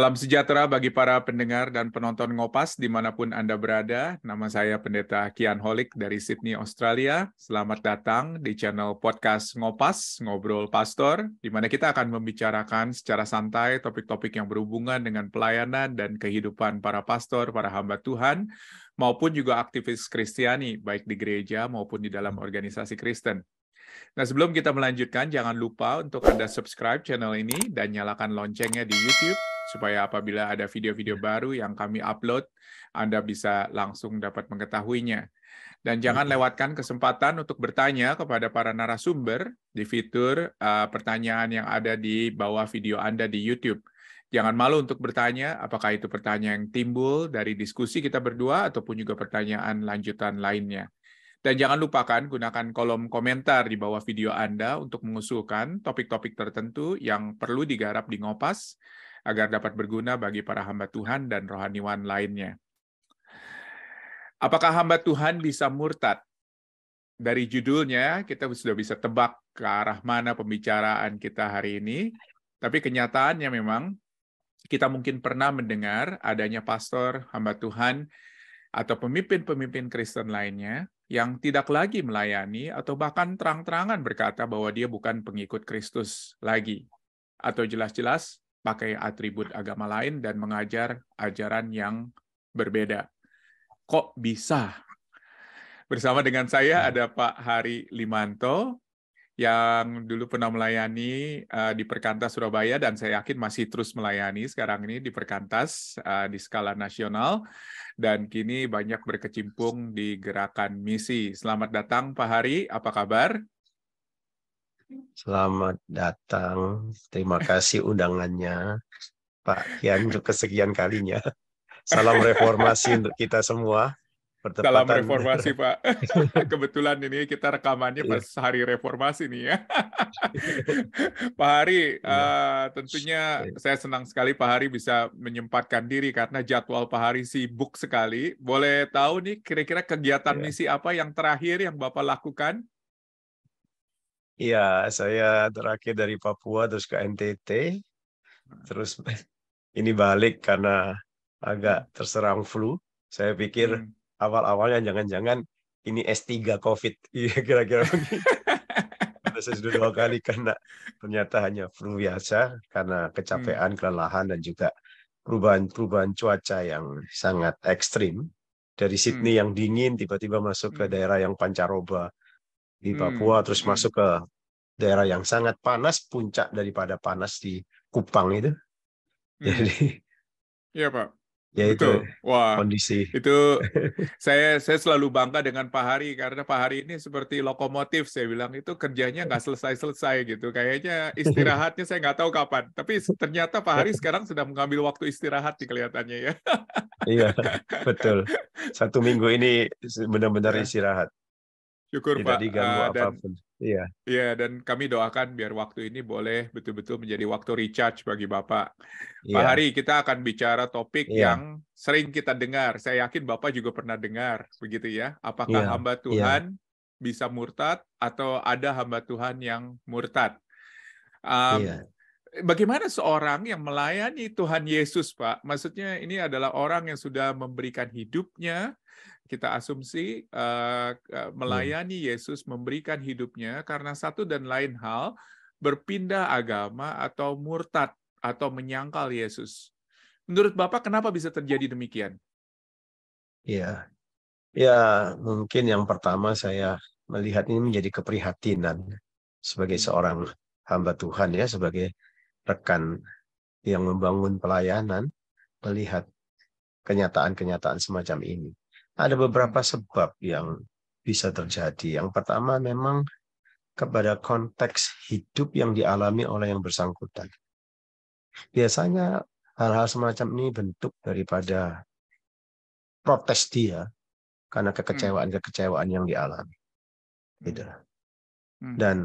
Salam sejahtera bagi para pendengar dan penonton Ngopas dimanapun Anda berada. Nama saya Pendeta Kian Holik dari Sydney, Australia. Selamat datang di channel podcast Ngopas, Ngobrol Pastor, di mana kita akan membicarakan secara santai topik-topik yang berhubungan dengan pelayanan dan kehidupan para pastor, para hamba Tuhan, maupun juga aktivis Kristiani, baik di gereja maupun di dalam organisasi Kristen. Nah, sebelum kita melanjutkan, jangan lupa untuk Anda subscribe channel ini dan nyalakan loncengnya di YouTube supaya apabila ada video-video iya. baru yang kami upload, Anda bisa langsung dapat mengetahuinya. Dan iya. jangan lewatkan kesempatan untuk bertanya kepada para narasumber di fitur uh, pertanyaan yang ada di bawah video Anda di YouTube. Jangan malu untuk bertanya, apakah itu pertanyaan yang timbul dari diskusi kita berdua ataupun juga pertanyaan lanjutan lainnya. Dan jangan lupakan gunakan kolom komentar di bawah video Anda untuk mengusulkan topik-topik tertentu yang perlu digarap di Ngopas agar dapat berguna bagi para hamba Tuhan dan rohaniwan lainnya. Apakah hamba Tuhan bisa murtad? Dari judulnya, kita sudah bisa tebak ke arah mana pembicaraan kita hari ini. Tapi kenyataannya memang kita mungkin pernah mendengar adanya pastor, hamba Tuhan, atau pemimpin-pemimpin Kristen lainnya yang tidak lagi melayani atau bahkan terang-terangan berkata bahwa dia bukan pengikut Kristus lagi. Atau jelas-jelas pakai atribut agama lain dan mengajar ajaran yang berbeda. Kok bisa? Bersama dengan saya hmm. ada Pak Hari Limanto yang dulu pernah melayani uh, di Perkantas Surabaya dan saya yakin masih terus melayani sekarang ini di Perkantas uh, di skala nasional dan kini banyak berkecimpung di gerakan misi. Selamat datang Pak Hari, apa kabar? Selamat datang. Terima kasih undangannya. Pak Kian untuk kesekian kalinya. Salam reformasi untuk kita semua. Salam reformasi Pak. Kebetulan ini kita rekamannya pas iya. hari reformasi nih ya. Pak Hari, ya. uh, tentunya saya senang sekali Pak Hari bisa menyempatkan diri karena jadwal Pak Hari sibuk sekali. Boleh tahu nih kira-kira kegiatan ya. misi apa yang terakhir yang Bapak lakukan? Iya, saya terakhir dari Papua terus ke NTT. Terus ini balik karena agak hmm. terserang flu. Saya pikir hmm. awal-awalnya jangan-jangan ini S3 COVID. Iya, kira-kira begitu. saya sudah dua kali karena Ternyata hanya flu biasa karena hmm. kecapean, kelelahan, dan juga perubahan-perubahan cuaca yang sangat ekstrim. Dari Sydney hmm. yang dingin, tiba-tiba masuk ke hmm. daerah yang pancaroba di hmm. Papua hmm. terus masuk ke daerah yang sangat panas puncak daripada panas di Kupang itu hmm. jadi ya pak ya itu wah kondisi itu saya saya selalu bangga dengan Pak Hari karena Pak Hari ini seperti lokomotif saya bilang itu kerjanya nggak selesai selesai gitu kayaknya istirahatnya saya nggak tahu kapan tapi ternyata Pak Hari sekarang sudah mengambil waktu istirahat di kelihatannya ya iya betul satu minggu ini benar-benar ya. istirahat Syukur tidak Pak. uh, dan, apapun. Iya. Iya dan kami doakan biar waktu ini boleh betul-betul menjadi waktu recharge bagi Bapak. Iya. Pak Hari, kita akan bicara topik iya. yang sering kita dengar. Saya yakin Bapak juga pernah dengar, begitu ya. Apakah iya. hamba iya. Tuhan iya. bisa murtad atau ada hamba Tuhan yang murtad? Um, iya. Bagaimana seorang yang melayani Tuhan Yesus, Pak? Maksudnya ini adalah orang yang sudah memberikan hidupnya, kita asumsi uh, melayani Yesus memberikan hidupnya karena satu dan lain hal berpindah agama atau murtad atau menyangkal Yesus. Menurut Bapak kenapa bisa terjadi demikian? Ya. Ya, mungkin yang pertama saya melihat ini menjadi keprihatinan sebagai hmm. seorang hamba Tuhan ya, sebagai rekan yang membangun pelayanan melihat kenyataan-kenyataan semacam ini ada beberapa sebab yang bisa terjadi. Yang pertama memang kepada konteks hidup yang dialami oleh yang bersangkutan. Biasanya hal-hal semacam ini bentuk daripada protes dia karena kekecewaan-kekecewaan hmm. yang dialami. Gitu. Hmm. Hmm. Dan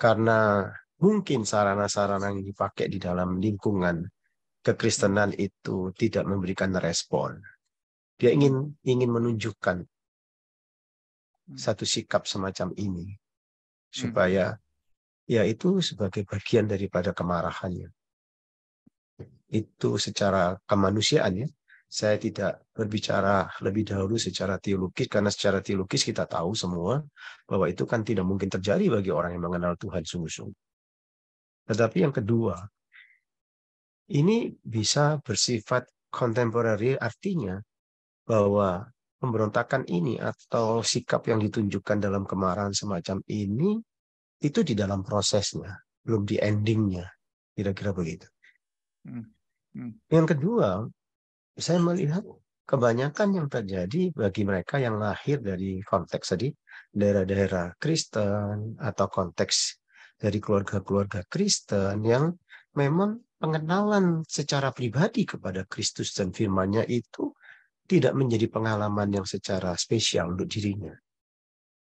karena mungkin sarana-sarana yang dipakai di dalam lingkungan kekristenan itu tidak memberikan respon dia ingin hmm. ingin menunjukkan hmm. satu sikap semacam ini supaya hmm. ya itu sebagai bagian daripada kemarahannya. Itu secara kemanusiaan ya. Saya tidak berbicara lebih dahulu secara teologis karena secara teologis kita tahu semua bahwa itu kan tidak mungkin terjadi bagi orang yang mengenal Tuhan sungguh-sungguh. Tetapi yang kedua, ini bisa bersifat kontemporer artinya bahwa pemberontakan ini atau sikap yang ditunjukkan dalam kemarahan semacam ini itu di dalam prosesnya, belum di endingnya, kira-kira begitu. Hmm, hmm. Yang kedua, saya melihat kebanyakan yang terjadi bagi mereka yang lahir dari konteks tadi daerah-daerah Kristen atau konteks dari keluarga-keluarga Kristen yang memang pengenalan secara pribadi kepada Kristus dan firman-Nya itu tidak menjadi pengalaman yang secara spesial untuk dirinya.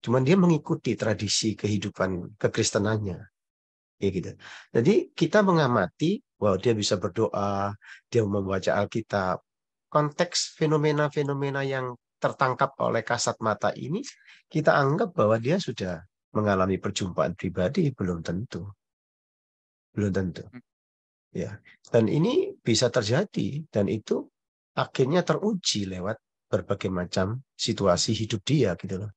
Cuman dia mengikuti tradisi kehidupan kekristenannya. Ya gitu. Jadi kita mengamati bahwa dia bisa berdoa, dia membaca Alkitab. Konteks fenomena-fenomena yang tertangkap oleh kasat mata ini kita anggap bahwa dia sudah mengalami perjumpaan pribadi belum tentu. Belum tentu. Hmm. Ya. Dan ini bisa terjadi dan itu akhirnya teruji lewat berbagai macam situasi hidup dia gitu loh.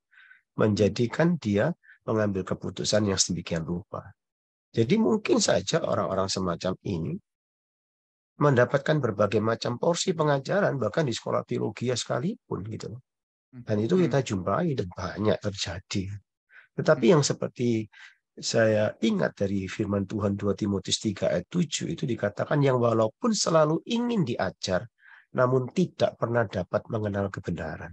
Menjadikan dia mengambil keputusan yang sedemikian rupa. Jadi mungkin saja orang-orang semacam ini mendapatkan berbagai macam porsi pengajaran bahkan di sekolah teologi ya sekalipun gitu loh. Dan itu kita hmm. jumpai dan banyak terjadi. Tetapi hmm. yang seperti saya ingat dari firman Tuhan 2 Timotius 3 ayat 7 itu dikatakan yang walaupun selalu ingin diajar namun tidak pernah dapat mengenal kebenaran.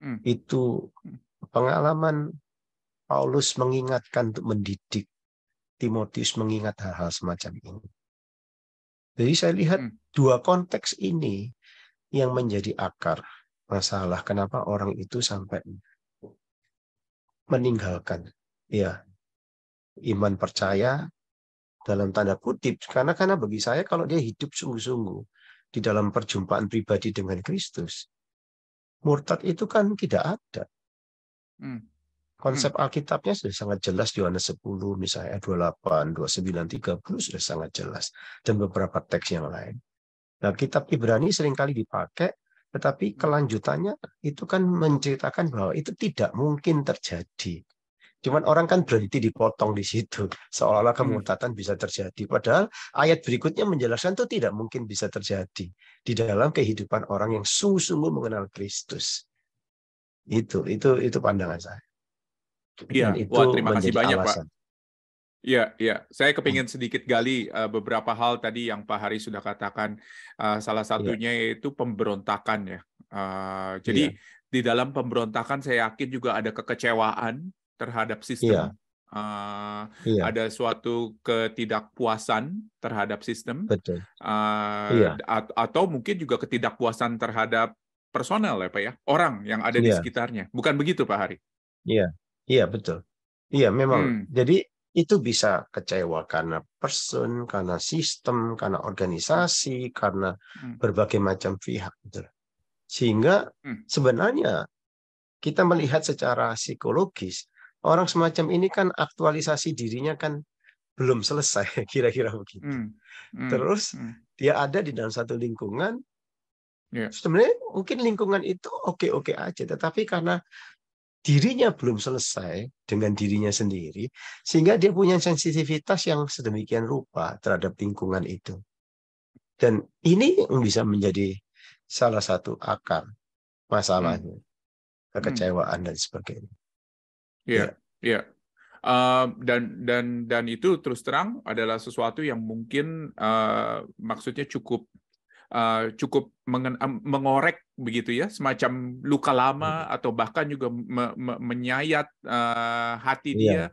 Hmm. Itu hmm. pengalaman Paulus mengingatkan untuk mendidik Timotius mengingat hal-hal semacam ini. Jadi saya lihat hmm. dua konteks ini yang menjadi akar masalah kenapa orang itu sampai meninggalkan ya iman percaya dalam tanda kutip karena karena bagi saya kalau dia hidup sungguh-sungguh di dalam perjumpaan pribadi dengan Kristus, murtad itu kan tidak ada. Hmm. Konsep hmm. Alkitabnya sudah sangat jelas di Yohanes 10 misalnya 28, 29, 30 sudah sangat jelas dan beberapa teks yang lain. Nah, kitab Ibrani seringkali dipakai tetapi hmm. kelanjutannya itu kan menceritakan bahwa itu tidak mungkin terjadi. Cuman orang kan berhenti dipotong di situ. Seolah-olah hmm. kemurtatan bisa terjadi. Padahal ayat berikutnya menjelaskan itu tidak mungkin bisa terjadi. Di dalam kehidupan orang yang sungguh-sungguh mengenal Kristus. Itu, itu, itu pandangan saya. Iya, wah terima kasih banyak alasan. Pak. Ya, ya. Saya kepingin hmm. sedikit gali eh, beberapa hal tadi yang Pak Hari sudah katakan. Eh, salah iya. satunya ya. yaitu pemberontakan ya. Eh, iya. jadi ya. di dalam pemberontakan saya yakin juga ada kekecewaan terhadap sistem. Yeah. Uh, yeah. Ada suatu ketidakpuasan terhadap sistem, Betul. Uh, yeah. Iya. atau mungkin juga ketidakpuasan terhadap personel ya pak ya, orang yang ada yeah. di iya. sekitarnya. Bukan begitu pak Hari? Iya, iya betul. Iya memang. Hmm. Jadi itu bisa kecewa karena person, karena sistem, karena organisasi, karena hmm. berbagai macam pihak. Betul. Sehingga hmm. sebenarnya kita melihat secara psikologis orang semacam ini kan aktualisasi dirinya kan belum selesai kira-kira begitu. Hmm. Hmm. Terus hmm. dia ada di dalam satu lingkungan. Yeah. Sebenarnya mungkin lingkungan itu oke-oke aja, tetapi karena dirinya belum selesai dengan dirinya sendiri, sehingga dia punya sensitivitas yang sedemikian rupa terhadap lingkungan itu. Dan ini bisa menjadi salah satu akar hmm. masalahnya, hmm. kekecewaan dan sebagainya. Iya, ya. iya. Uh, dan dan dan itu terus terang adalah sesuatu yang mungkin uh, maksudnya cukup uh, cukup mengen, uh, mengorek begitu ya semacam luka lama hmm. atau bahkan juga me, me, menyayat uh, hati yeah. dia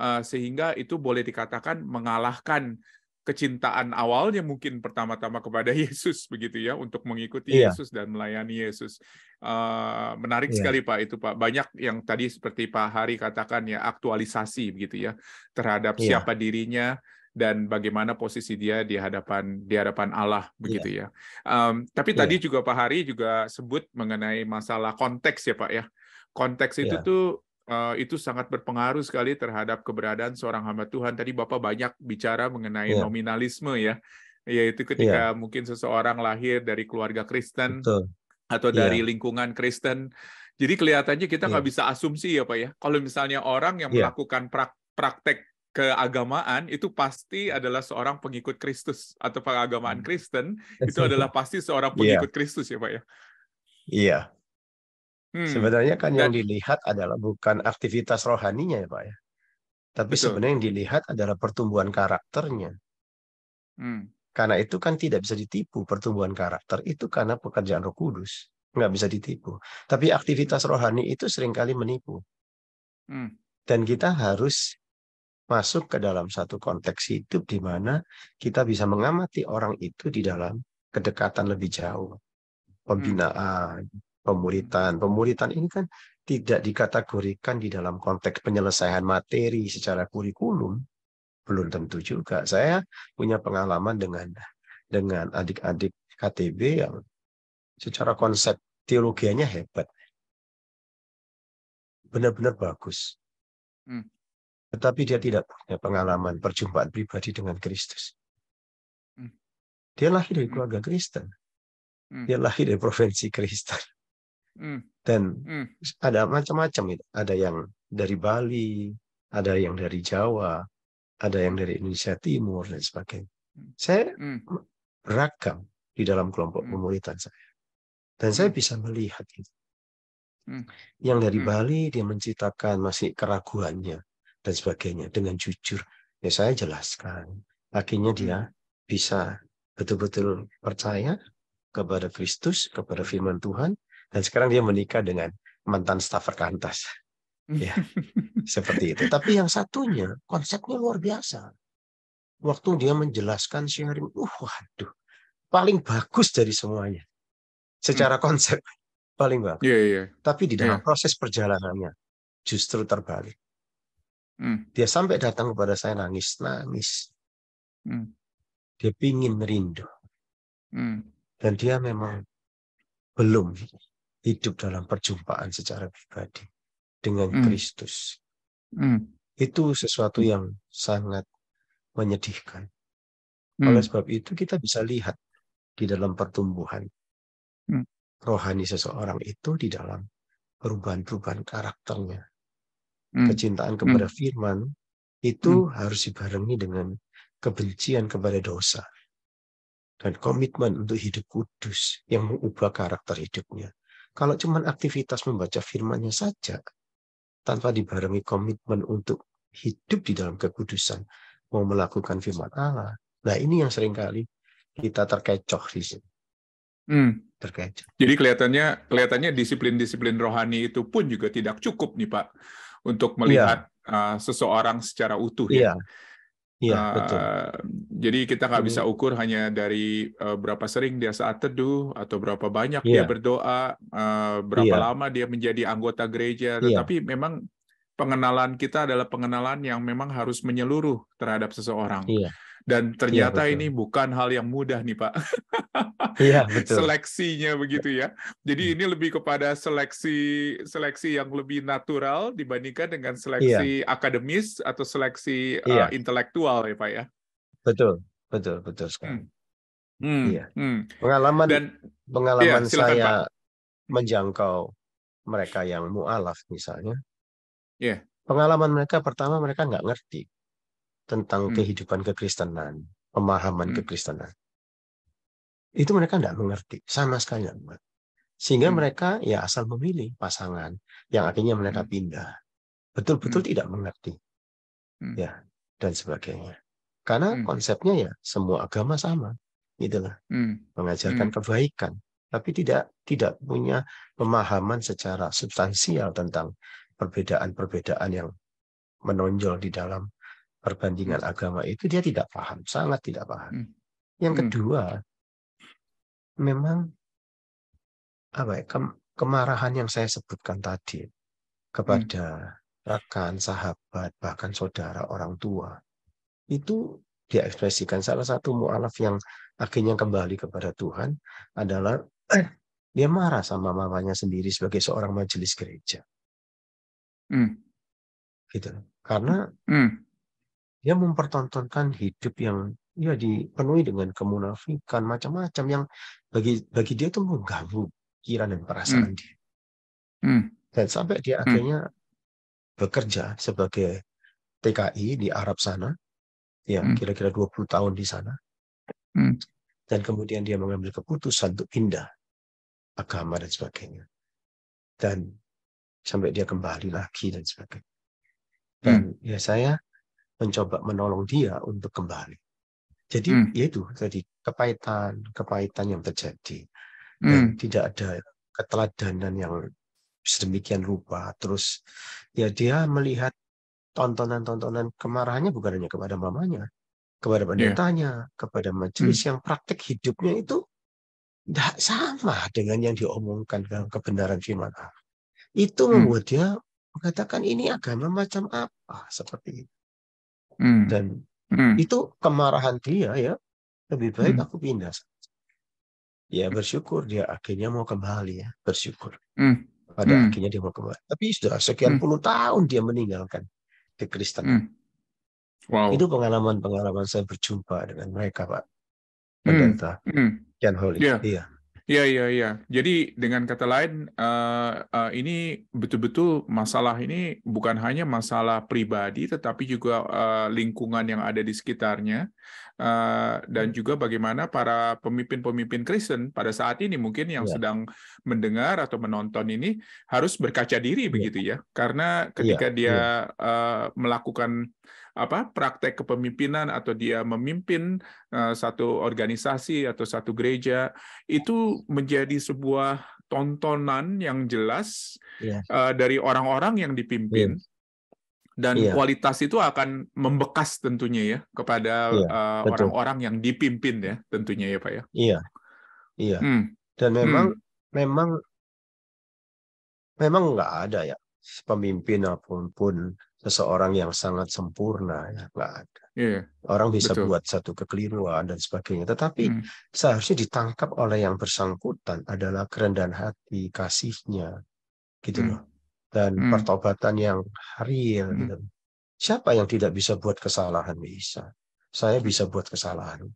uh, sehingga itu boleh dikatakan mengalahkan kecintaan awalnya mungkin pertama-tama kepada Yesus begitu ya untuk mengikuti iya. Yesus dan melayani Yesus uh, menarik iya. sekali Pak itu Pak banyak yang tadi seperti Pak Hari katakan ya aktualisasi begitu ya terhadap iya. siapa dirinya dan bagaimana posisi dia di hadapan di hadapan Allah iya. begitu yeah. ya. Um, tapi yeah. tadi juga Pak Hari juga sebut mengenai masalah konteks ya Pak ya. Konteks yeah. itu iya. tuh Eh, itu sangat berpengaruh sekali terhadap keberadaan seorang hamba Tuhan. Tadi Bapak banyak bicara mengenai yeah. nominalisme ya, yaitu ketika yeah. mungkin seseorang lahir dari keluarga Kristen Betul. atau iya. dari yeah. lingkungan Kristen. Jadi kelihatannya kita iya. nggak yeah. bisa asumsi ya Pak ya. Kalau misalnya orang yang yeah. melakukan prak praktek keagamaan itu pasti adalah seorang pengikut Kristus atau pengagamaan hmm. Kristen itu adalah pasti seorang iya. pengikut yeah. Kristus ya Pak ya. Iya, Hmm. Sebenarnya kan yang dilihat adalah bukan aktivitas rohaninya ya Pak ya. Tapi betul. sebenarnya yang dilihat adalah pertumbuhan karakternya. Hmm. Karena itu kan tidak bisa ditipu pertumbuhan karakter. Itu karena pekerjaan roh kudus. Nggak bisa ditipu. Tapi aktivitas rohani itu seringkali menipu. Hmm. Dan kita harus masuk ke dalam satu konteks hidup di mana kita bisa mengamati orang itu di dalam kedekatan lebih jauh. Hmm. Pembinaan, hmm pemuritan pemuritan ini kan tidak dikategorikan di dalam konteks penyelesaian materi secara kurikulum, belum tentu juga. Saya punya pengalaman dengan dengan adik-adik KTB yang secara konsep teologianya hebat. Benar-benar bagus. Hmm. Tetapi dia tidak punya pengalaman perjumpaan pribadi dengan Kristus. Hmm. Dia lahir dari hmm. keluarga Kristen. Hmm. Dia lahir dari provinsi Kristen. Hmm. dan hmm. ada macam-macam ada yang dari Bali ada yang dari Jawa ada yang dari Indonesia Timur dan sebagainya hmm. saya beragam di dalam kelompok pemuritan saya dan saya bisa melihat itu yang dari Bali dia menciptakan masih keraguannya dan sebagainya dengan jujur ya saya jelaskan akhirnya dia bisa betul-betul percaya kepada Kristus kepada firman Tuhan dan sekarang dia menikah dengan mantan staffer kantas hmm. ya seperti itu tapi yang satunya konsepnya luar biasa waktu dia menjelaskan sharing uh waduh paling bagus dari semuanya secara hmm. konsep paling bagus yeah, yeah. tapi di dalam yeah. proses perjalanannya justru terbalik mm. dia sampai datang kepada saya nangis nangis mm. dia pingin merindu, mm. dan dia memang belum hidup dalam perjumpaan secara pribadi dengan mm. Kristus. Mm. Itu sesuatu hmm. yang sangat menyedihkan. Mm. Oleh sebab itu kita bisa lihat di dalam pertumbuhan mm. rohani seseorang itu di dalam perubahan-perubahan karakternya. Mm. Kecintaan kepada hmm. firman itu mm. harus dibarengi dengan kebencian kepada dosa dan komitmen untuk hidup kudus yang mengubah karakter hidupnya. Kalau cuma aktivitas membaca firmannya saja, tanpa dibarengi komitmen untuk hidup di dalam kekudusan, mau melakukan firman Allah. Nah ini yang seringkali kita terkecoh di sini. Hmm. Terkecoh. Jadi kelihatannya kelihatannya disiplin-disiplin rohani itu pun juga tidak cukup nih Pak untuk iya. melihat ya. seseorang secara utuh ya. ya Iya, uh, betul. Jadi kita nggak bisa ukur hanya dari uh, berapa sering dia saat teduh atau berapa banyak yeah. dia iya. berdoa, uh, berapa yeah. lama dia menjadi anggota gereja. Iya. Tetapi yeah. memang pengenalan kita adalah pengenalan yang memang harus menyeluruh terhadap seseorang. Yeah. Dan iya, ternyata ya, ini bukan hal yang mudah nih Pak. ya, betul. Seleksinya begitu ya. Jadi hmm. ini lebih kepada seleksi seleksi yang lebih natural dibandingkan dengan iya. seleksi ya. akademis atau seleksi ya. uh, intelektual ya Pak ya. Betul betul betul sekali. Hmm. Hmm, Ya. Hmm. Pengalaman dan pengalaman ya, silakan, saya Pak. menjangkau mereka yang mualaf misalnya. ya. Pengalaman mereka pertama mereka nggak ngerti tentang hmm. kehidupan kekristenan, pemahaman hmm. kekristenan. Itu mereka tidak mengerti, sama sekali enggak Sehingga hmm. mereka ya asal memilih pasangan, yang akhirnya mereka hmm. pindah. Betul-betul hmm. tidak mengerti. Hmm. Ya, dan sebagainya. Karena hmm. konsepnya ya semua agama sama. Itulah. Hmm. Mengajarkan hmm. kebaikan, tapi tidak tidak punya pemahaman secara substansial tentang perbedaan-perbedaan yang menonjol di dalam perbandingan hmm. agama itu dia tidak paham, sangat tidak paham. Hmm. Yang hmm. kedua, hmm. memang apa ya, kemarahan yang saya sebutkan tadi kepada hmm. rekan, sahabat, bahkan saudara, orang tua itu dia ekspresikan salah satu mualaf yang akhirnya kembali kepada Tuhan adalah eh, dia marah sama mamanya sendiri sebagai seorang majelis gereja. Hmm. Gitu. Karena hmm dia mempertontonkan hidup yang ya dipenuhi dengan kemunafikan macam-macam yang bagi bagi dia itu mengganggu pikiran dan perasaan hmm. dia hmm. dan sampai dia hmm. akhirnya bekerja sebagai TKI di Arab sana ya hmm. kira-kira 20 tahun di sana hmm. dan kemudian dia mengambil keputusan untuk pindah agama dan sebagainya dan sampai dia kembali lagi dan sebagainya dan hmm. ya saya mencoba menolong dia untuk kembali. Jadi hmm. yaitu tadi kepahitan, kepahitan yang terjadi. Dan hmm. tidak ada keteladanan yang sedemikian rupa. Terus ya dia melihat tontonan-tontonan kemarahannya bukan hanya kepada mamanya, kepada iya. pendetanya, yeah. kepada majelis hmm. yang praktik hidupnya itu tidak sama dengan yang diomongkan dalam kebenaran firman Allah. Itu hmm. membuat hmm. dia mengatakan ini agama macam apa seperti itu. Hmm. Dan hmm. itu kemarahan dia ya. Lebih baik hmm. aku pindah. Ya bersyukur dia akhirnya mau kembali ya. Bersyukur. Hmm. Pada hmm. akhirnya dia mau kembali. Tapi sudah sekian hmm. puluh tahun dia meninggalkan kekristenan. Hmm. Wow. Itu pengalaman-pengalaman saya berjumpa dengan mereka Pak. Hmm. Pendeta. Hmm. Hmm. Jan Holy. Yeah. Iya. Iya, iya, iya. Jadi dengan kata lain, uh, uh, ini betul-betul masalah ini bukan hanya masalah pribadi, tetapi juga uh, lingkungan yang ada di sekitarnya, uh, dan hmm. juga bagaimana para pemimpin-pemimpin Kristen pada saat ini mungkin yang ya. sedang mendengar atau menonton ini harus berkaca diri ya. begitu ya, karena iya, ketika ya. dia uh, melakukan apa praktek kepemimpinan atau dia memimpin uh, satu organisasi atau satu gereja itu menjadi sebuah tontonan yang jelas yeah. Iya. uh, dari orang-orang yang dipimpin. Yeah dan yeah. kualitas itu akan membekas tentunya ya kepada uh, orang-orang yang dipimpin ya tentunya ya pak ya iya iya hmm. dan memang hmm. memang memang nggak ada ya pemimpin apapun pun seseorang yang sangat sempurna ya nggak ada. Yeah, Orang bisa betul. buat satu kekeliruan dan sebagainya. Tetapi hmm. seharusnya ditangkap oleh yang bersangkutan adalah kerendahan hati, kasihnya, gitu hmm. loh. Dan hmm. pertobatan yang real. Hmm. Gitu. Siapa yang tidak bisa buat kesalahan bisa? Saya bisa buat kesalahan.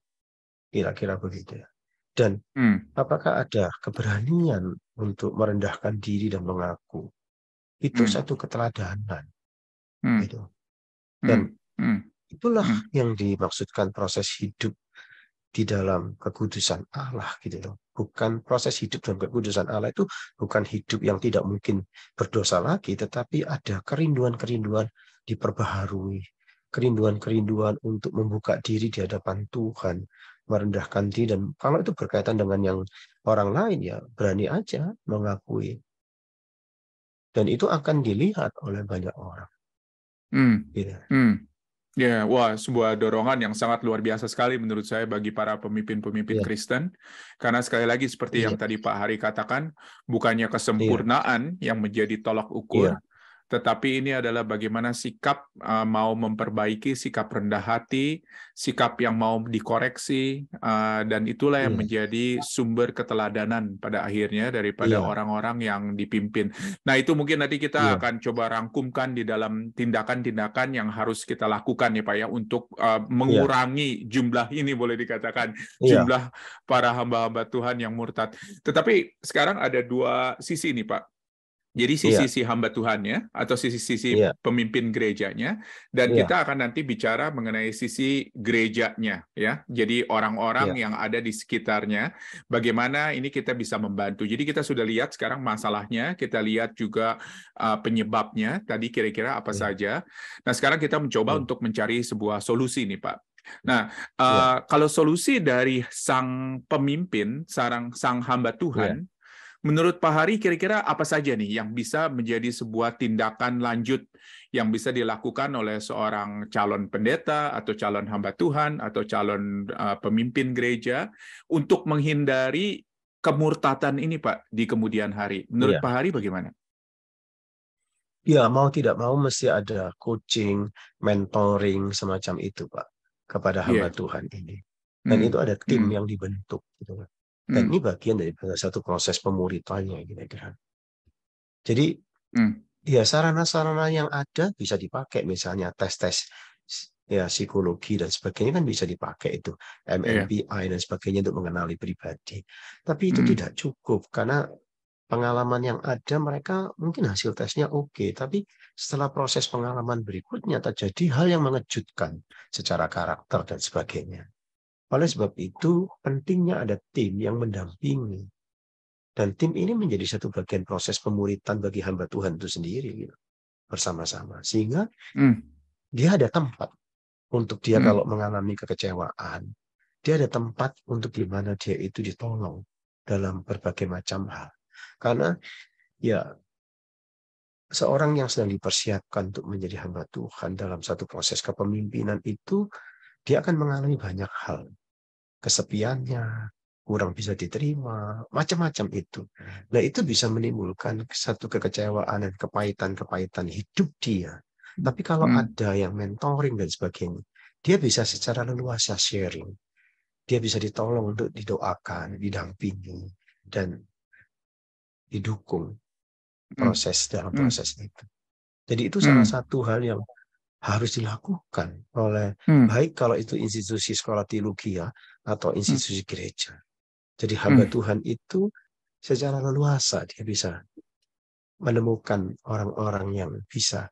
Kira-kira begitu ya. Dan hmm. apakah ada keberanian untuk merendahkan diri dan mengaku? itu hmm. satu keteladanan hmm. gitu hmm. dan hmm. itulah hmm. yang dimaksudkan proses hidup di dalam kekudusan Allah gitu loh bukan proses hidup dalam kekudusan Allah itu bukan hidup yang tidak mungkin berdosa lagi tetapi ada kerinduan-kerinduan diperbaharui kerinduan-kerinduan untuk membuka diri di hadapan Tuhan merendahkan diri dan kalau itu berkaitan dengan yang orang lain ya berani aja mengakui dan itu akan dilihat oleh banyak orang. Hmm. Gitu. Hmm. Ya, yeah, wah, sebuah dorongan yang sangat luar biasa sekali menurut saya bagi para pemimpin-pemimpin yeah. Kristen. Karena sekali lagi seperti yeah. yang tadi Pak Hari katakan, bukannya iya. kesempurnaan yeah. yang menjadi tolak ukur, yeah tetapi ini adalah bagaimana sikap eh, mau memperbaiki sikap rendah hati, sikap yang mau dikoreksi, eh, dan itulah yang iya. menjadi sumber keteladanan pada akhirnya daripada iya. orang-orang yeah. yang dipimpin. Nah itu mungkin nanti kita yeah. akan coba rangkumkan di dalam tindakan-tindakan yang harus kita lakukan ya Pak ya untuk eh, mengurangi yeah. jumlah ini boleh dikatakan iya. jumlah para hamba-hamba Tuhan yang murtad. Tetapi sekarang ada dua sisi nih Pak jadi iya. sisi-sisi hamba Tuhannya atau sisi-sisi yeah. pemimpin gerejanya dan yeah. kita akan nanti bicara mengenai sisi gerejanya ya. Jadi orang-orang yeah. yang ada di sekitarnya bagaimana ini kita bisa membantu. Jadi kita sudah lihat sekarang masalahnya, kita lihat juga uh, penyebabnya tadi kira-kira apa yeah. saja. Nah, sekarang kita mencoba yeah. untuk mencari sebuah solusi nih, Pak. Nah, iya. uh, yeah. kalau solusi dari sang pemimpin, sarang sang hamba Tuhan, yeah. Menurut Pak Hari, kira-kira apa saja nih yang bisa menjadi sebuah tindakan lanjut yang bisa dilakukan oleh seorang calon pendeta atau calon hamba Tuhan atau calon eh, pemimpin gereja untuk menghindari kemurtatan ini, Pak, di kemudian hari? Menurut ya. Pak Hari bagaimana? Ya, mau tidak mau mesti ada coaching, mentoring semacam itu, Pak, kepada hamba ya. Tuhan ini. Dan hmm. itu ada tim hmm. yang dibentuk gitu kan dan hmm. ini bagian dari satu proses pemuritannya kira-kira. Jadi hmm. ya sarana-sarana yang ada bisa dipakai misalnya tes-tes ya psikologi dan sebagainya kan bisa dipakai itu iya. MMPI yeah. dan sebagainya untuk mengenali pribadi. Tapi itu hmm. tidak cukup karena pengalaman yang ada mereka mungkin hasil tesnya oke okay, tapi setelah proses pengalaman berikutnya terjadi hal yang mengejutkan secara karakter dan sebagainya oleh sebab itu, pentingnya ada tim yang mendampingi. Dan tim ini menjadi satu bagian proses pemuritan bagi hamba Tuhan itu sendiri. Gitu. Bersama-sama. Sehingga mm. dia ada tempat untuk dia mm. kalau mengalami kekecewaan. Dia ada tempat untuk di mana dia itu ditolong dalam berbagai macam hal. Karena ya seorang yang sedang dipersiapkan untuk menjadi hamba Tuhan dalam satu proses kepemimpinan itu dia akan mengalami banyak hal. Kesepiannya, kurang bisa diterima, macam-macam itu. Nah itu bisa menimbulkan satu kekecewaan dan kepahitan-kepahitan hidup dia. Tapi kalau hmm. ada yang mentoring dan sebagainya, dia bisa secara leluasa sharing. Dia bisa ditolong untuk didoakan, didampingi, dan didukung hmm. proses hmm. dalam proses hmm. itu. Jadi itu hmm. salah satu hal yang harus dilakukan oleh hmm. baik kalau itu institusi sekolah teologi ya atau hmm. institusi hmm. gereja. Jadi hmm. hamba hmm. Tuhan itu secara leluasa dia bisa menemukan orang-orang yang bisa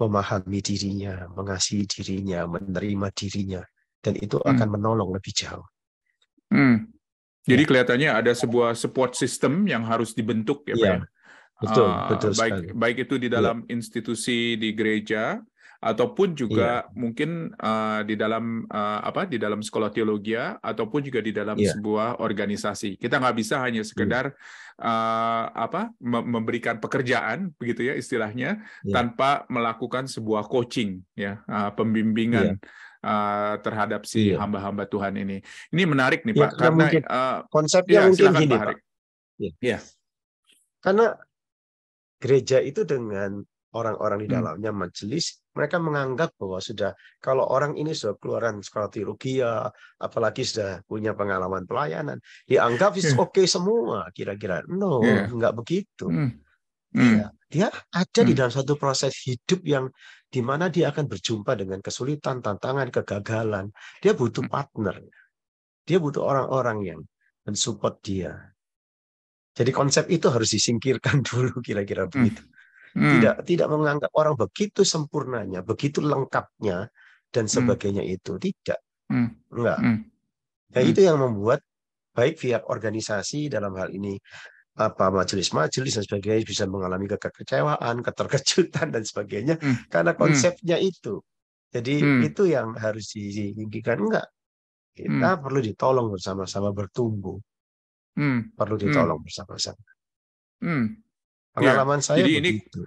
memahami dirinya, mengasihi dirinya, menerima dirinya, dan itu hmm. akan menolong lebih jauh. Hmm. Jadi ya. kelihatannya ada sebuah support system yang harus dibentuk ya, iya. ya. Pak. Betul, uh, betul. Baik, baik itu di iya. dalam ya. institusi di gereja, ataupun juga yeah. mungkin uh, di dalam uh, apa di dalam sekolah teologi ya, ataupun juga di dalam yeah. sebuah organisasi kita nggak bisa hanya iya. sekedar yeah. uh, apa memberikan pekerjaan begitu ya istilahnya yeah. tanpa melakukan sebuah coaching ya uh, pembimbingan yeah. Iya. Uh, terhadap si iya. hamba-hamba yeah. Tuhan ini. Ini menarik nih ya, Pak, karena mungkin, uh, konsepnya ya, mungkin gini Pak. Pak. Ya. ya. Karena gereja itu dengan orang-orang di hmm. dalamnya, hmm. majelis mereka menganggap bahwa sudah kalau orang ini sudah keluaran sekolah teologi ya, apalagi sudah punya pengalaman pelayanan, dianggap yeah. oke okay semua kira-kira. No, yeah. nggak begitu. Mm. Ya, dia ada mm. di hmm. dalam satu proses hidup yang di mana dia akan berjumpa dengan kesulitan, tantangan, kegagalan. Dia butuh hmm. partner. Dia butuh orang-orang yang mensupport dia. Jadi konsep itu harus disingkirkan dulu kira-kira begitu. Mm. Hmm. Tidak tidak menganggap orang begitu sempurnanya, begitu lengkapnya dan hmm. sebagainya hmm. itu tidak. Hmm. Enggak. Hmm. Ya hmm. itu yang membuat baik pihak organisasi dalam hal ini apa majelis-majelis dan sebagainya bisa mengalami kekecewaan, keterkejutan dan sebagainya hmm. karena hmm. konsepnya hmm. itu. Jadi hmm. itu yang harus diinginkan enggak. Kita hmm. perlu ditolong bersama-sama bertumbuh. Hmm. Perlu ditolong hmm. bersama-sama. Hmm. Iya. Pengalaman ya, saya jadi begitu. ini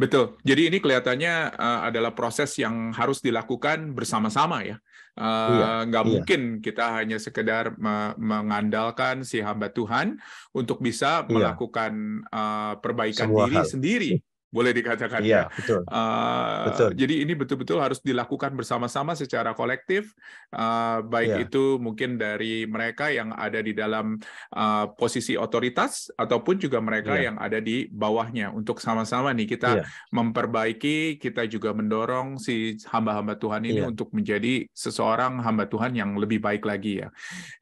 Betul. Jadi ini kelihatannya uh, adalah proses yang harus dilakukan bersama-sama ya. Uh, iya, iya. mungkin kita hanya sekedar me mengandalkan si hamba Tuhan untuk bisa iya. melakukan uh, perbaikan Semua diri hal. sendiri boleh dikatakan iya, ya. Betul. Uh, betul. Jadi ini betul-betul harus dilakukan bersama-sama secara kolektif, uh, baik iya. itu mungkin dari mereka yang ada di dalam uh, posisi otoritas ataupun juga mereka iya. yang ada di bawahnya untuk sama-sama nih kita iya. memperbaiki, kita juga mendorong si hamba-hamba Tuhan ini iya. untuk menjadi seseorang hamba Tuhan yang lebih baik lagi ya.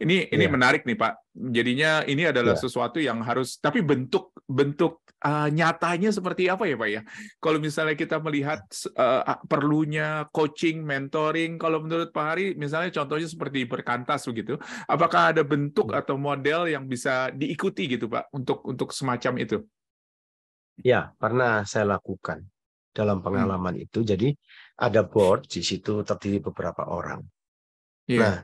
Ini ini iya. menarik nih Pak Jadinya ini adalah ya. sesuatu yang harus tapi bentuk bentuk uh, nyatanya seperti apa ya Pak ya? Kalau misalnya kita melihat uh, perlunya coaching, mentoring, kalau menurut Pak Hari misalnya contohnya seperti berkantas begitu, apakah ada bentuk ya. atau model yang bisa diikuti gitu Pak untuk untuk semacam itu? Ya, pernah saya lakukan dalam hmm. pengalaman hmm. itu. Jadi ada board di situ terdiri beberapa orang. ya. Nah,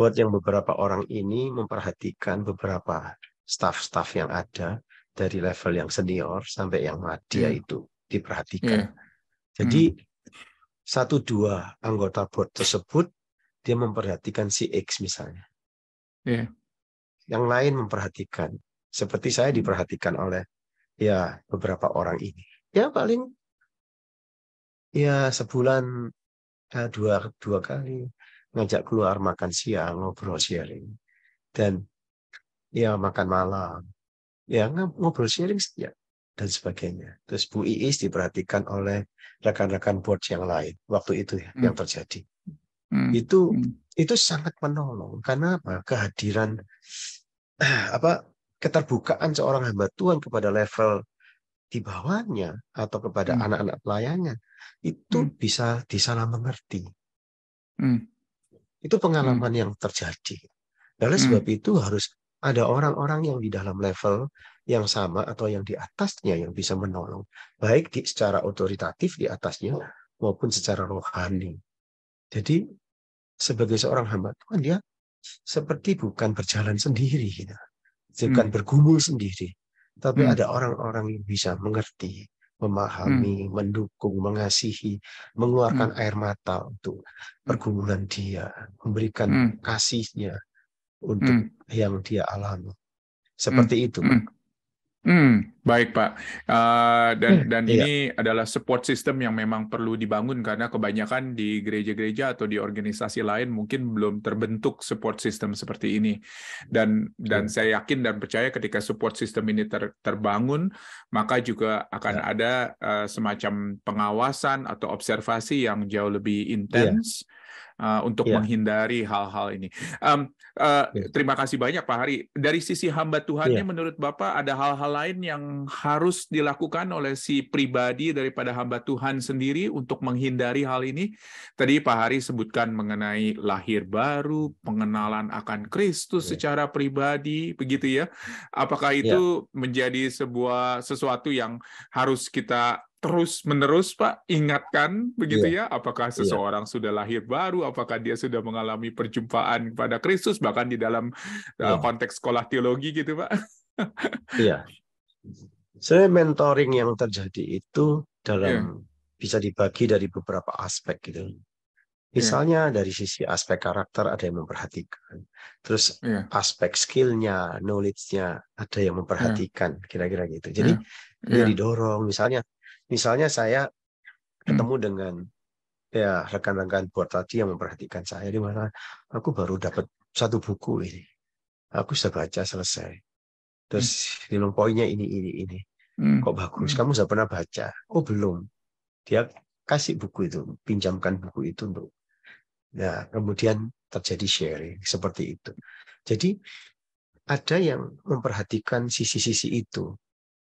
buat yang beberapa orang ini memperhatikan beberapa staff-staff yang ada dari level yang senior sampai yang media hmm. itu diperhatikan. Yeah. Hmm. Jadi hmm. satu dua anggota board tersebut dia memperhatikan si X misalnya. Yeah. Yang lain memperhatikan. Seperti saya hmm. diperhatikan oleh ya beberapa orang ini. Ya paling ya sebulan ya, dua dua kali ngajak keluar makan siang, ngobrol sharing. Dan ya makan malam, ya ngobrol sharing ya, dan sebagainya. Terus Bu Iis diperhatikan oleh rekan-rekan board yang lain waktu itu ya, hmm. yang terjadi. Hmm. Itu hmm. itu sangat menolong karena apa? Kehadiran apa keterbukaan seorang hamba Tuhan kepada level di bawahnya atau kepada hmm. anak-anak hmm. pelayannya itu hmm. bisa disalah mengerti. Hmm. Itu pengalaman hmm. yang terjadi. Nah, oleh sebab hmm. itu harus ada orang-orang yang di dalam level yang sama atau yang di atasnya yang bisa menolong, baik di secara otoritatif di atasnya maupun secara rohani. Jadi sebagai seorang hamba Tuhan dia seperti bukan berjalan sendiri, gitu. bukan hmm. bergumul sendiri, tapi hmm. ada orang-orang yang bisa mengerti, memahami, hmm. mendukung, mengasihi, mengeluarkan hmm. air mata untuk hmm. pergumulan dia, memberikan hmm. kasihnya untuk hmm. yang dia alami. Hmm. Seperti hmm. itu, Hmm. Hmm, baik Pak. Uh, dan hmm, dan iya. ini adalah support system yang memang perlu dibangun karena kebanyakan di gereja-gereja atau di organisasi lain mungkin belum terbentuk support system seperti ini. Dan dan iya. saya yakin dan percaya ketika support system ini ter, terbangun, maka juga akan ya. ada uh, semacam pengawasan atau observasi yang jauh lebih iya. intens. Ya. Uh, untuk yeah. menghindari hal-hal ini. Um, Uh, Terima kasih banyak Pak Hari. Dari sisi hamba Tuhannya, yeah. menurut Bapak ada hal-hal lain yang harus dilakukan oleh si pribadi daripada hamba Tuhan sendiri untuk menghindari hal ini. Tadi Pak Hari sebutkan mengenai lahir baru, pengenalan akan Kristus yeah. secara pribadi, begitu ya. Apakah iya. itu yeah. menjadi sebuah sesuatu yang harus kita terus menerus Pak ingatkan begitu yeah. ya apakah iya. seseorang yeah. sudah lahir baru apakah dia sudah mengalami perjumpaan pada Kristus bahkan di dalam yeah. Iya. konteks sekolah teologi gitu Pak. Iya. Saya mentoring yang terjadi itu dalam yeah. bisa dibagi dari beberapa aspek gitu. Iya. Misalnya yeah. dari sisi aspek karakter ada yang memperhatikan, terus yeah. aspek skillnya, knowledge-nya ada yang memperhatikan, kira-kira yeah. gitu. Jadi yeah. dia didorong, misalnya Misalnya saya hmm. ketemu dengan ya rekan-rekan buat tadi yang memperhatikan saya di mana aku baru dapat satu buku ini. Aku sudah baca selesai. Terus hmm. poinnya ini ini ini. Hmm. Kok bagus? Hmm. Kamu sudah pernah baca? Oh belum. Dia kasih buku itu, pinjamkan buku itu untuk. Nah kemudian terjadi sharing seperti itu. Jadi ada yang memperhatikan sisi-sisi itu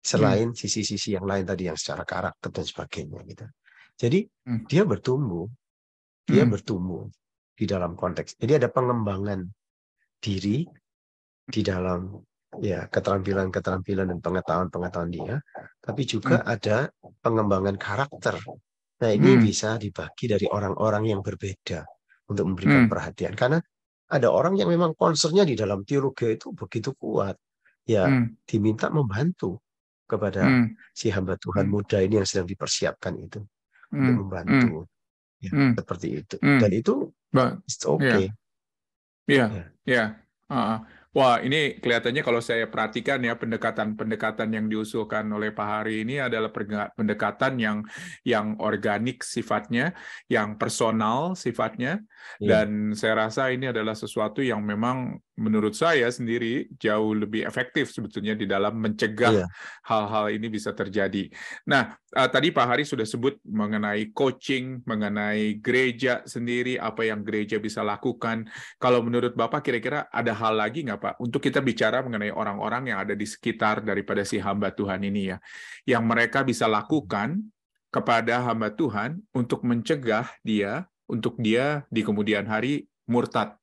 Iya. selain sisi-sisi yang lain tadi yang secara karakter dan sebagainya gitu. Jadi hmm. dia bertumbuh, dia hmm. bertumbuh di dalam konteks. Jadi ada pengembangan diri di dalam ya keterampilan-keterampilan dan pengetahuan-pengetahuan dia, tapi juga hmm. ada pengembangan karakter. Nah, ini hmm. bisa dibagi dari orang-orang yang berbeda untuk memberikan hmm. perhatian karena ada orang yang memang concernnya di dalam teologi itu begitu kuat. Ya, hmm. diminta membantu kepada hmm. si hamba Tuhan hmm. muda ini yang sedang dipersiapkan itu hmm. untuk hmm. membantu hmm. Ya, hmm. seperti itu hmm. dan itu oke okay ya ya Wah, ini kelihatannya kalau saya perhatikan ya pendekatan-pendekatan yang diusulkan oleh Pak Hari ini adalah pendekatan yang yang organik sifatnya, yang personal sifatnya, yeah. dan saya rasa ini adalah sesuatu yang memang menurut saya sendiri jauh lebih efektif sebetulnya di dalam mencegah hal iya. hal-hal ini bisa terjadi. Nah, uh, tadi Pak Hari sudah sebut mengenai coaching, mengenai gereja sendiri, apa yang gereja bisa lakukan. Kalau menurut Bapak kira-kira ada hal lagi nggak Pak untuk kita bicara mengenai orang-orang yang ada di sekitar daripada si hamba Tuhan ini ya, yang mereka bisa lakukan kepada hamba Tuhan untuk mencegah dia untuk dia di kemudian hari murtad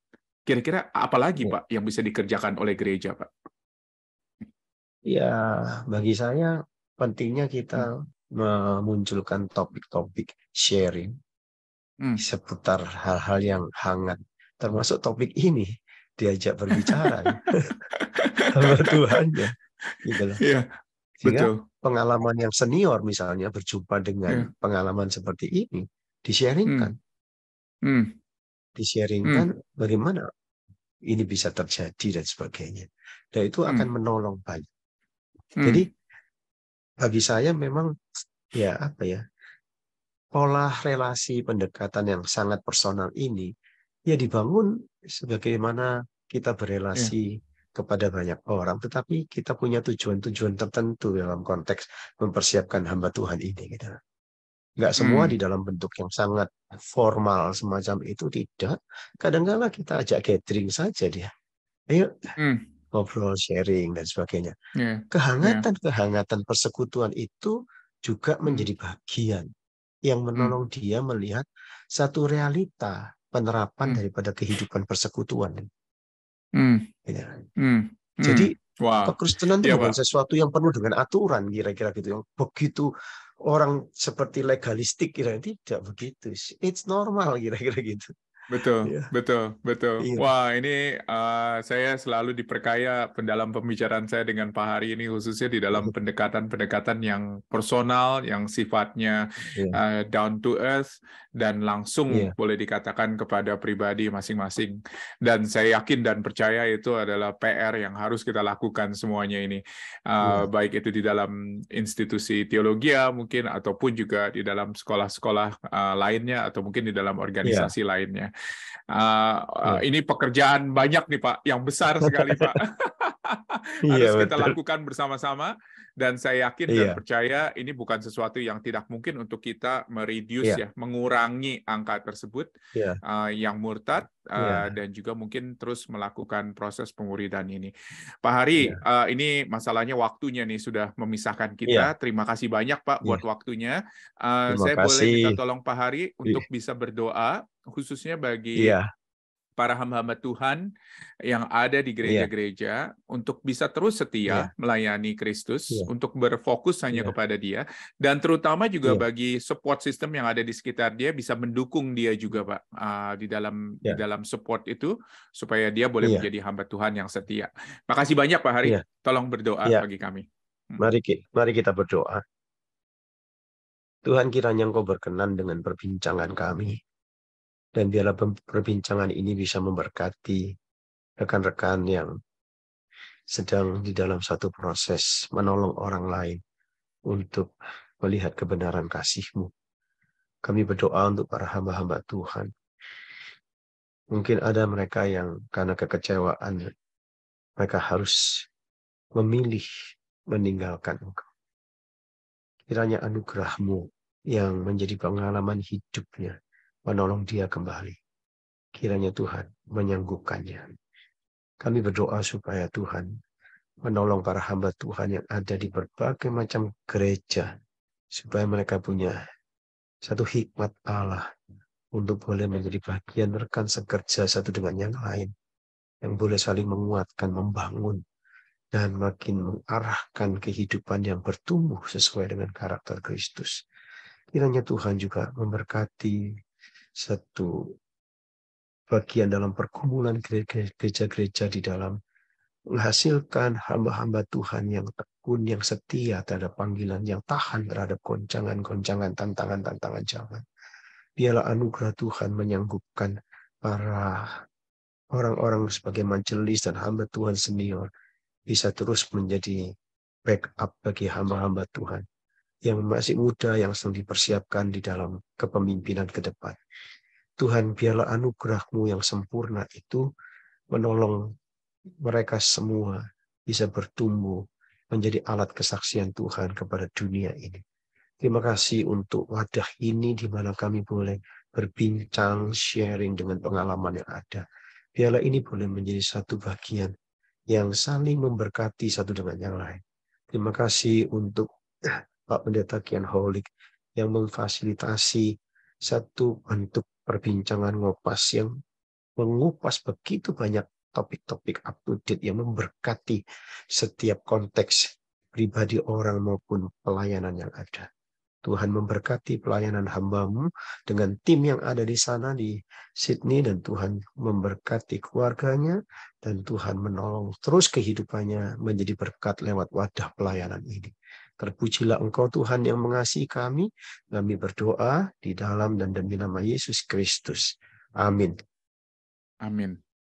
Kira-kira apa lagi ya. Pak yang bisa dikerjakan oleh gereja Pak? Ya, bagi saya pentingnya kita hmm. memunculkan topik-topik sharing hmm. seputar hal-hal yang hangat, termasuk topik ini diajak berbicara ya. sama ya, gitu loh. Ya, Sehingga betul. pengalaman yang senior misalnya berjumpa dengan ya. pengalaman seperti ini disharingkan. Hmm. Hmm disharingkan hmm. Kan bagaimana ini bisa terjadi dan sebagainya. Dan itu akan hmm. menolong banyak. Hmm. Jadi bagi saya memang ya apa ya pola relasi pendekatan yang sangat personal ini ya dibangun sebagaimana kita ya. berrelasi yeah. kepada banyak orang, tetapi kita punya tujuan-tujuan tertentu dalam konteks mempersiapkan hamba Tuhan ini. Gitu. Nggak semua hmm. di dalam bentuk yang sangat formal semacam itu tidak. Kadang-kala -kadang kita ajak gathering saja dia. Ayo hmm. ngobrol, sharing dan sebagainya. Ya, Kehangatan-kehangatan yeah. yeah. persekutuan itu juga hmm. menjadi bagian yang hmm. menolong hmm. dia melihat satu realita penerapan hmm. daripada kehidupan persekutuan. Hmm. Ya. Hmm. Jadi wow. kekristenan itu ya, iya, bukan sesuatu yang penuh dengan aturan kira-kira gitu yang begitu orang seperti legalistik kira-kira tidak begitu. It's normal kira-kira gitu. Betul, yeah. betul, betul. Yeah. Wah, ini uh, saya selalu diperkaya dalam pembicaraan saya dengan Pak Hari ini khususnya di dalam pendekatan-pendekatan yang personal, yang sifatnya yeah. Iya. uh, down to earth dan langsung yeah. boleh dikatakan kepada pribadi masing-masing. Dan saya yakin dan percaya itu adalah PR yang harus kita lakukan semuanya ini, uh, eh, yeah. baik itu di dalam institusi teologi ya mungkin ataupun juga di dalam sekolah-sekolah uh, lainnya atau mungkin di dalam iya. organisasi yeah. lainnya. Uh, uh, Ini pekerjaan banyak nih Pak, yang besar sekali Pak. Iya, harus kita lakukan bersama-sama dan saya yakin iya. dan percaya ini bukan sesuatu yang tidak mungkin untuk kita mereduce iya. ya, mengurangi angka tersebut iya. uh, yang murtad uh, dan juga mungkin terus melakukan proses penguridan ini. Pak Hari, uh, ini masalahnya waktunya nih sudah memisahkan kita. Iya. Terima kasih banyak Pak buat waktunya. Uh, saya kasih. boleh minta tolong Pak Hari untuk bisa berdoa khususnya bagi para hamba-hamba Tuhan yang ada di iya. gereja-gereja yeah. untuk bisa terus setia yeah. melayani Kristus, yeah. untuk berfokus hanya yeah. kepada Dia, dan terutama juga yeah. bagi support system yang ada di sekitar dia bisa mendukung dia juga, Pak, uh, di dalam yeah. di iya. dalam support itu supaya dia boleh yeah. menjadi hamba Tuhan yang setia. Makasih banyak Pak Hari, yeah. tolong berdoa yeah. bagi kami. Hmm. Mari, mari kita berdoa. Tuhan kiranya Engkau berkenan dengan perbincangan kami. Dan biarlah perbincangan ini bisa memberkati rekan-rekan yang sedang di dalam satu proses menolong orang lain untuk melihat kebenaran kasihmu Kami berdoa untuk para hamba-hamba Tuhan. Mungkin ada mereka yang karena kekecewaan mereka harus memilih meninggalkan Engkau. Kiranya anugerahmu yang menjadi pengalaman hidupnya menolong dia kembali. Kiranya Tuhan menyanggupkannya. Kami berdoa supaya Tuhan menolong para hamba Tuhan yang ada di berbagai macam gereja, supaya mereka punya satu hikmat Allah untuk boleh menjadi bagian rekan sekerja satu dengan yang lain, yang boleh saling menguatkan, membangun, dan makin mengarahkan kehidupan yang bertumbuh sesuai dengan karakter Kristus. Kiranya Tuhan juga memberkati satu bagian dalam pergumulan gereja-gereja di dalam menghasilkan hamba-hamba Tuhan yang tekun, yang setia terhadap panggilan, yang tahan terhadap goncangan-goncangan, tantangan-tantangan zaman. Biarlah anugerah Tuhan menyanggupkan para orang-orang sebagai majelis dan hamba Tuhan senior bisa terus menjadi backup bagi hamba-hamba Tuhan yang masih muda yang sedang dipersiapkan di dalam kepemimpinan ke depan. Tuhan biarlah anugerahmu yang sempurna itu menolong mereka semua bisa bertumbuh menjadi alat kesaksian Tuhan kepada dunia ini. Terima kasih untuk wadah ini di mana kami boleh berbincang, sharing dengan pengalaman yang ada. Biarlah ini boleh menjadi satu bagian yang saling memberkati satu dengan yang lain. Terima kasih untuk Pak Pendeta Kian Holik yang memfasilitasi satu bentuk perbincangan ngopas yang mengupas begitu banyak topik-topik up to date yang memberkati setiap konteks pribadi orang maupun pelayanan yang ada. Tuhan memberkati pelayanan hambamu dengan tim yang ada di sana di Sydney dan Tuhan memberkati keluarganya dan Tuhan menolong terus kehidupannya menjadi berkat lewat wadah pelayanan ini. Terpujilah Engkau Tuhan yang mengasihi kami. Kami berdoa di dalam dan demi nama Yesus Kristus. Amin. Amin.